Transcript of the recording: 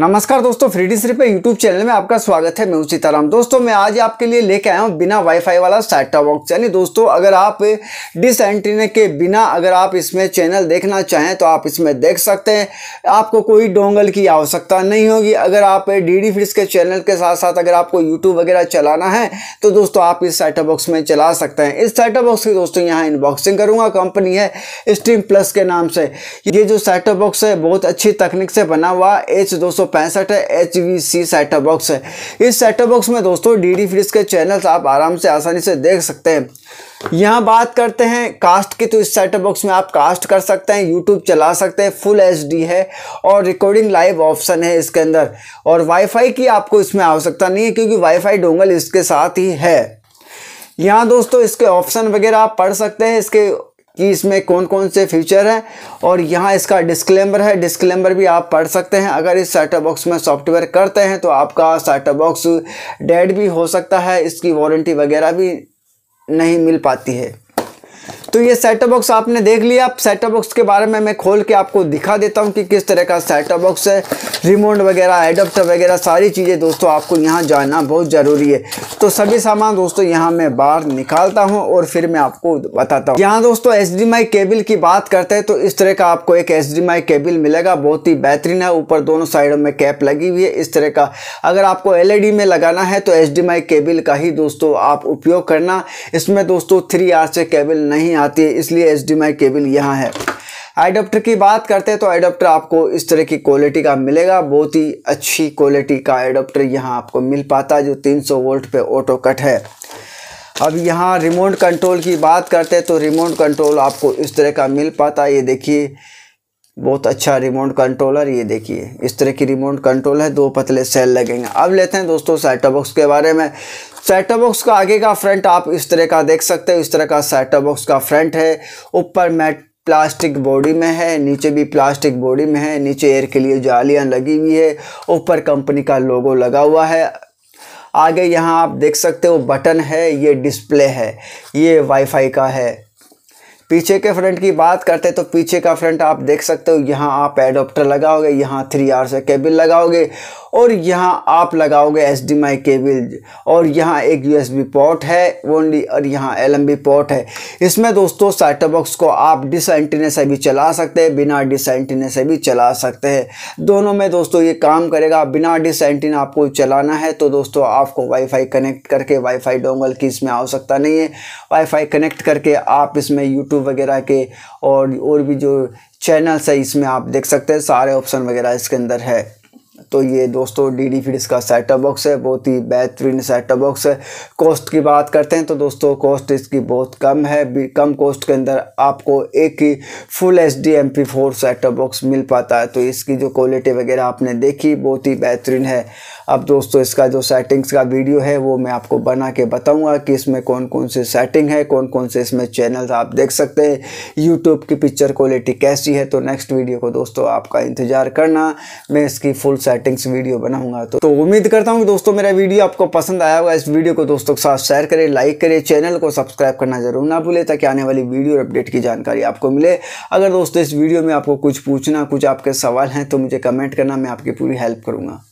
नमस्कार दोस्तों free D पे यूट्यूब चैनल में आपका स्वागत है मैं हूं सीताराम दोस्तों मैं आज आपके लिए लेके आया हूं बिना वाईफाई वाला सेटा बॉक्स यानी दोस्तों अगर आप डिस एंटीने के बिना अगर आप इसमें चैनल देखना चाहें तो आप इसमें देख सकते हैं आपको कोई डोंगल की आवश्यकता नहीं होगी अगर आप डी डी के चैनल के साथ साथ अगर आपको यूट्यूब वगैरह चलाना है तो दोस्तों आप इस सेटा बॉक्स में चला सकते हैं इस सैटा बॉक्स की दोस्तों यहाँ इनबॉक्सिंग करूँगा कंपनी है स्ट्रीम प्लस के नाम से ये जो सेटा बॉक्स है बहुत अच्छी तकनीक से बना हुआ एच दोस्तों पैंसठ है बॉक्स है इस सेटअप बॉक्स में दोस्तों डी फ्रिज के चैनल्स आप आराम से आसानी से देख सकते हैं यहाँ बात करते हैं कास्ट की तो इस सेटअप बॉक्स में आप कास्ट कर सकते हैं यूट्यूब चला सकते हैं फुल एचडी है और रिकॉर्डिंग लाइव ऑप्शन है इसके अंदर और वाईफाई की आपको इसमें आवश्यकता नहीं है क्योंकि वाईफाई डोंगल इसके साथ ही है यहाँ दोस्तों इसके ऑप्शन वगैरह आप पढ़ सकते हैं इसके कि इसमें कौन कौन से फीचर हैं और यहाँ इसका डिस्क्लेमर है डिस्क्लेमर भी आप पढ़ सकते हैं अगर इस सेटअप बॉक्स में सॉफ्टवेयर करते हैं तो आपका सेटअप बॉक्स डेड भी हो सकता है इसकी वारंटी वगैरह भी नहीं मिल पाती है तो ये सेटअप बॉक्स आपने देख लिया आप सेटअप बॉक्स के बारे में मैं खोल के आपको दिखा देता हूँ कि किस तरह का सेटअप बॉक्स है रिमोट वगैरह एडप्टर वगैरह सारी चीज़ें दोस्तों आपको यहाँ जाना बहुत ज़रूरी है तो सभी सामान दोस्तों यहाँ मैं बाहर निकालता हूँ और फिर मैं आपको बताता हूँ यहाँ दोस्तों एच केबल की बात करते हैं तो इस तरह का आपको एक एच केबल मिलेगा बहुत ही बेहतरीन है ऊपर दोनों साइडों में कैप लगी हुई है इस तरह का अगर आपको एल e में लगाना है तो एच केबल का ही दोस्तों आप उपयोग करना इसमें दोस्तों थ्री आर से केबल नहीं आ आती है इसलिए एच केबल यहाँ है एडोप्टर की बात करते हैं तो एडोप्टर आपको इस तरह की क्वालिटी का मिलेगा बहुत ही अच्छी क्वालिटी का एडोप्टर यहाँ आपको मिल पाता है जो 300 वोल्ट पे ऑटो कट है अब यहाँ रिमोट कंट्रोल की बात करते हैं तो रिमोट कंट्रोल आपको इस तरह का मिल पाता ये देखिए बहुत अच्छा रिमोट कंट्रोलर ये देखिए इस तरह की रिमोट कंट्रोल है दो पतले सेल लगेंगे अब लेते हैं दोस्तों सेट बॉक्स के बारे में सेटअप बॉक्स का आगे का फ्रंट आप इस तरह का देख सकते हो इस तरह का सेटअप बॉक्स का फ्रंट है ऊपर मैट प्लास्टिक बॉडी में है नीचे भी प्लास्टिक बॉडी में है नीचे एयर के लिए जालियां लगी हुई है ऊपर कंपनी का लोगो लगा हुआ है आगे यहाँ आप देख सकते हो बटन है ये डिस्प्ले है ये वाईफाई का है पीछे के फ्रंट की बात करते हैं तो पीछे का फ्रंट आप देख सकते हो यहाँ आप एडोप्टर लगाओगे यहाँ थ्री आर से केबिल लगाओगे और यहाँ आप लगाओगे एच डी माई केबल और यहाँ एक यू एस बी पोर्ट है ओनली और यहाँ एल एम बी पोर्ट है इसमें दोस्तों सेटअप बॉक्स को आप डिस एंटीने से भी चला सकते हैं बिना डिस एंटीने से भी चला सकते हैं दोनों में दोस्तों ये काम करेगा बिना डिस एंटीना आपको चलाना है तो दोस्तों आपको वाईफाई कनेक्ट करके वाईफाई डोंगल की इसमें आवश्यकता नहीं है वाईफाई कनेक्ट करके आप इसमें यूट्यूब वगैरह के और और भी जो चैनल्स है इसमें आप देख सकते हैं सारे ऑप्शन वगैरह इसके अंदर है तो ये दोस्तों डी डी फीड इसका सेटअप बॉक्स है बहुत ही बेहतरीन सेटअप बॉक्स है कॉस्ट की बात करते हैं तो दोस्तों कॉस्ट इसकी बहुत कम है कम कॉस्ट के अंदर आपको एक ही full H D M P four setup box मिल पाता है तो इसकी जो क्वालिटी वगैरह आपने देखी बहुत ही बेहतरीन है अब दोस्तों इसका जो सेटिंग्स का वीडियो है वो मैं आपको बना के बताऊँगा कि इसमें कौन कौन से सेटिंग है कौन कौन से इसमें चैनल आप देख सकते हैं यूट्यूब की पिक्चर क्वालिटी कैसी है तो नेक्स्ट वीडियो को दोस्तों आपका इंतज़ार करना मैं इसकी फुल सेट सेटिंग्स वीडियो बनाऊंगा तो, तो उम्मीद करता हूँ कि दोस्तों मेरा वीडियो आपको पसंद आया होगा इस वीडियो को दोस्तों के साथ शेयर करें लाइक करें चैनल को सब्सक्राइब करना जरूर ना भूलें ताकि आने वाली वीडियो अपडेट की जानकारी आपको मिले अगर दोस्तों इस वीडियो में आपको कुछ पूछना कुछ आपके सवाल हैं तो मुझे कमेंट करना मैं आपकी पूरी हेल्प करूँगा